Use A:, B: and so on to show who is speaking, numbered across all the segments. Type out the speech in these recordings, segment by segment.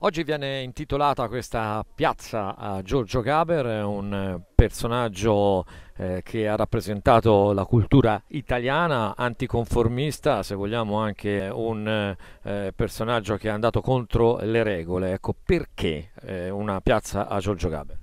A: Oggi viene intitolata questa piazza a Giorgio Gaber, un personaggio eh, che ha rappresentato la cultura italiana, anticonformista, se vogliamo anche un eh, personaggio che è andato contro le regole. Ecco, perché eh, una piazza a Giorgio Gaber?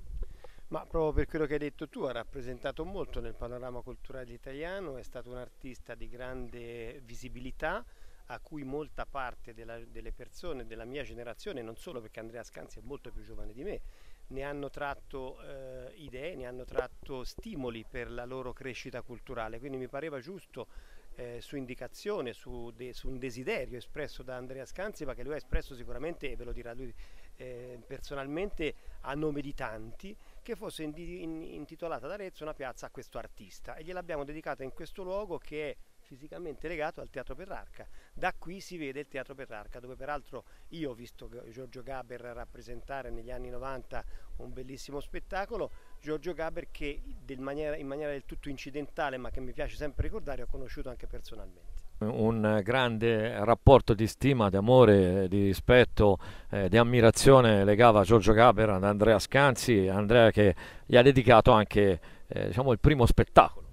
B: Ma proprio per quello che hai detto tu, ha rappresentato molto nel panorama culturale italiano, è stato un artista di grande visibilità, a cui molta parte della, delle persone della mia generazione, non solo perché Andrea Scanzi è molto più giovane di me, ne hanno tratto eh, idee, ne hanno tratto stimoli per la loro crescita culturale. Quindi mi pareva giusto eh, su indicazione, su, de, su, un desiderio espresso da Andrea Scanzi, ma che lui ha espresso sicuramente, e ve lo dirà lui eh, personalmente, a nome di tanti, che fosse in, in, intitolata ad Arezzo una piazza a questo artista. E gliel'abbiamo dedicata in questo luogo che è fisicamente legato al Teatro Petrarca. Da qui si vede il Teatro Petrarca, dove peraltro io ho visto Giorgio Gaber rappresentare negli anni 90 un bellissimo spettacolo. Giorgio Gaber che maniera, in maniera del tutto incidentale, ma che mi piace sempre ricordare, ho conosciuto anche personalmente
A: un grande rapporto di stima, di amore, di rispetto, eh, di ammirazione legava Giorgio Gaber ad Andrea Scanzi, Andrea che gli ha dedicato anche eh, diciamo, il primo spettacolo.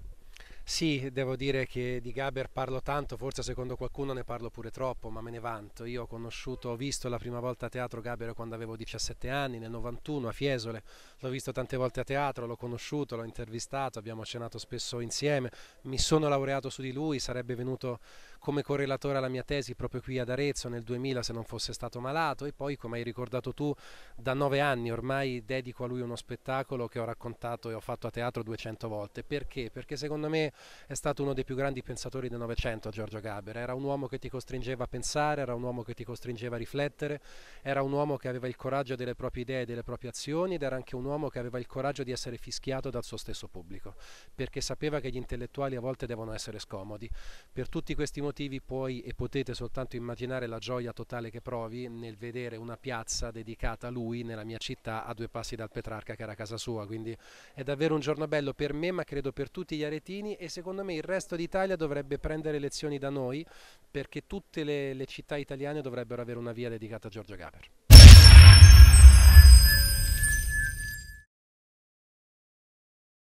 C: Sì, devo dire che di Gaber parlo tanto, forse secondo qualcuno ne parlo pure troppo, ma me ne vanto. Io ho conosciuto, ho visto la prima volta a teatro Gaber quando avevo 17 anni, nel 91 a Fiesole. L'ho visto tante volte a teatro, l'ho conosciuto, l'ho intervistato, abbiamo cenato spesso insieme. Mi sono laureato su di lui, sarebbe venuto come correlatore alla mia tesi proprio qui ad Arezzo nel 2000 se non fosse stato malato e poi come hai ricordato tu da nove anni ormai dedico a lui uno spettacolo che ho raccontato e ho fatto a teatro 200 volte perché? Perché secondo me è stato uno dei più grandi pensatori del Novecento Giorgio Gaber era un uomo che ti costringeva a pensare era un uomo che ti costringeva a riflettere era un uomo che aveva il coraggio delle proprie idee e delle proprie azioni ed era anche un uomo che aveva il coraggio di essere fischiato dal suo stesso pubblico perché sapeva che gli intellettuali a volte devono essere scomodi per tutti questi motivi motivi puoi e potete soltanto immaginare la gioia totale che provi nel vedere una piazza dedicata a lui nella mia città a due passi dal Petrarca che era casa sua, quindi è davvero un giorno bello per me ma credo per tutti gli aretini e secondo me il resto d'Italia dovrebbe prendere lezioni da noi perché tutte le, le città italiane dovrebbero avere una via dedicata a Giorgio Gaber.